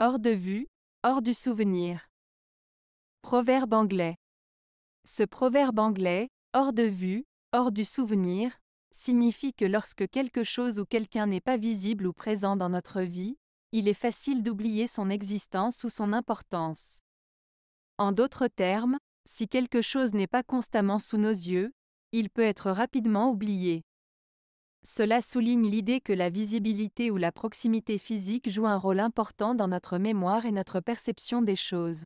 hors de vue, hors du souvenir. Proverbe anglais. Ce proverbe anglais, hors de vue, hors du souvenir, signifie que lorsque quelque chose ou quelqu'un n'est pas visible ou présent dans notre vie, il est facile d'oublier son existence ou son importance. En d'autres termes, si quelque chose n'est pas constamment sous nos yeux, il peut être rapidement oublié. Cela souligne l'idée que la visibilité ou la proximité physique joue un rôle important dans notre mémoire et notre perception des choses.